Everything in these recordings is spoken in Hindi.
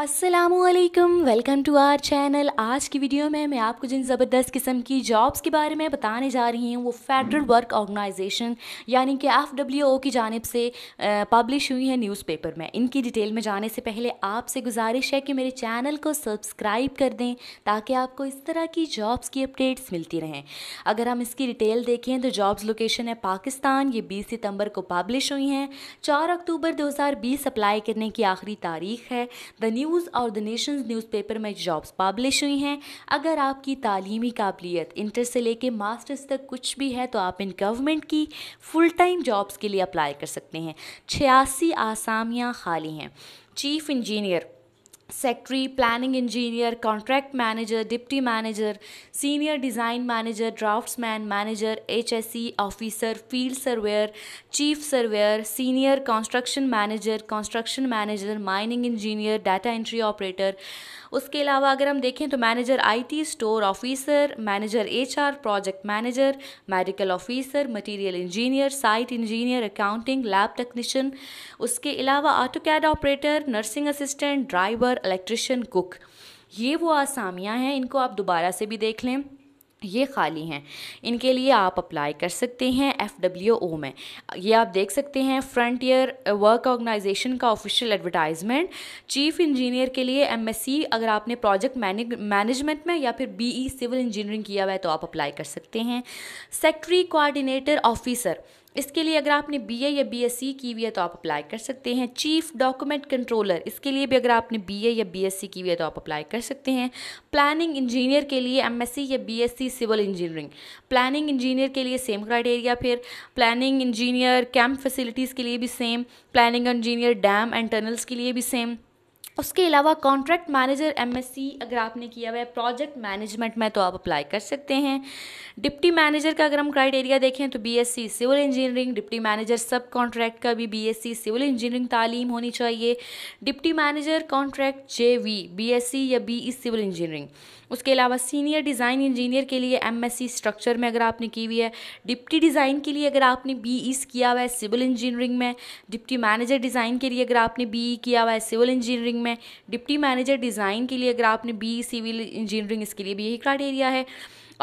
Aslam welcome to our channel आज की वीडियो में मैं आपको जिन ज़बरदस्त किस्म की जॉब्स के बारे में बताने जा रही हूँ वो फेडरल वर्क ऑर्गनाइजेशन यानी कि एफ़ डब्ल्यू ओ की जानब से पब्लिश हुई है न्यूज़पेपर में इनकी डिटेल में जाने से पहले आपसे गुजारिश है कि मेरे चैनल को सब्सक्राइब कर दें ताकि आपको इस तरह की जॉब्स की अपडेट्स मिलती रहें अगर हम इसकी डिटेल देखें तो जॉब्स लोकेशन है पाकिस्तान ये बीस सितम्बर को पब्लिश हुई हैं चार अक्टूबर दो हज़ार बीस अप्लाई करने की आखिरी तारीख है द न्यूज़ और द नेशन न्यूज़पेपर में जॉब्स पब्लिश हुई हैं अगर आपकी तालीमी काबिलियत इंटर से लेके मास्टर्स तक कुछ भी है तो आप इन गवर्नमेंट की फुल टाइम जॉब्स के लिए अप्लाई कर सकते हैं छियासी आसामियाँ खाली हैं chief engineer secretary, planning engineer, contract manager, deputy manager, senior design manager, draftsman manager, HSE officer, field surveyor, chief surveyor, senior construction manager, construction manager, mining engineer, data entry operator, उसके अलावा अगर हम देखें तो manager IT store officer manager HR project manager medical officer material engineer site engineer accounting lab technician उसके अलावा auto CAD operator nursing assistant driver electrician cook ये वो आसामियाँ हैं इनको आप दोबारा से भी देख लें ये खाली हैं इनके लिए आप अप्लाई कर सकते हैं एफ डब्ल्यू ओ में ये आप देख सकते हैं फ्रंटियर वर्क ऑर्गेनाइजेशन का ऑफिशियल एडवर्टाइजमेंट चीफ इंजीनियर के लिए एम एस सी अगर आपने प्रोजेक्ट मैनेजमेंट में या फिर बी ई सिविल इंजीनियरिंग किया हुआ है तो आप अप्लाई कर सकते हैं सेक्ट्री कोआर्डिनेटर ऑफिसर इसके लिए अगर आपने बीए या बीएससी की हुई है तो आप अप्लाई कर सकते हैं चीफ डॉक्यूमेंट कंट्रोलर इसके लिए भी अगर आपने बीए या बीएससी की हुई है तो आप अप्लाई कर सकते हैं प्लानिंग इंजीनियर के लिए एमएससी या BSc civil engineering planning engineer के लिए सेम क्राइटेरिया फिर प्लानिंग इंजीनियर कैंप फैसिलिटीज़ के लिए भी same planning engineer dam and tunnels के लिए भी सेम उसके अलावा कॉन्ट्रैक्ट मैनेजर एमएससी अगर आपने किया हुआ है प्रोजेक्ट मैनेजमेंट में तो आप अप्लाई कर सकते हैं डिप्टी मैनेजर का अगर हम क्राइटेरिया देखें तो BSc civil engineering deputy manager sub contract का भी बीएससी सिविल इंजीनियरिंग तालीम होनी चाहिए deputy manager contract J V या बी सिविल इंजीनियरिंग उसके अलावा सीनियर डिज़ाइन इंजीनियर के लिए एम स्ट्रक्चर में अगर आपने की हुई है डिप्टी डिज़ाइन के लिए अगर आपने बी e किया हुआ है सिविल इंजीनियरिंग में डिप्टी मैनेजर डिज़ाइन के लिए अगर आपने बी e किया हुआ है सिविल इंजीनियरिंग इंजीनियरिंग में डिप्टी मैनेजर डिज़ाइन के लिए अगर आपने बी सिविल इंजीनियरिंग इसके लिए भी यही क्राइटेरिया है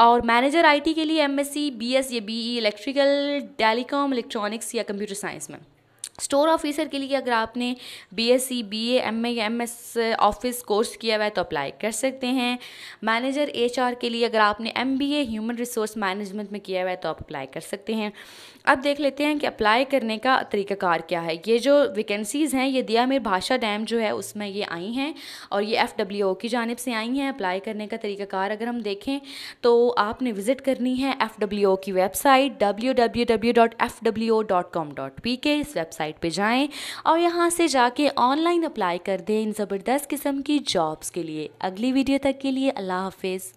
और मैनेजर आईटी के लिए एमएससी बीएस e, या बीई इलेक्ट्रिकल टेलीकॉम इलेक्ट्रॉनिक्स या कंप्यूटर साइंस में स्टोर ऑफिसर के लिए अगर आपने बीएससी, बीए, एमए या एमएस ऑफिस कोर्स किया हुआ है तो अप्लाई कर सकते हैं मैनेजर एचआर के लिए अगर आपने एमबीए ह्यूमन रिसोर्स मैनेजमेंट में किया हुआ है तो आप अप्लाई कर सकते हैं अब देख लेते हैं कि अप्लाई करने का तरीकाकार क्या है ये जो वैकेंसीज़ हैं ये दिया मेर भाषा डैम जो है उसमें ये आई हैं और ये एफ की जानब से आई हैं अप्लाई करने का तरीकाकार अगर हम देखें तो आपने विज़िट करनी है एफ की वेबसाइट डब्ल्यू इस वेबसाइट वेबसाइट पे जाएं और यहाँ से जाके ऑनलाइन अप्लाई कर दें इन ज़बरदस्त किस्म की जॉब्स के लिए अगली वीडियो तक के लिए अल्लाह हाफिज़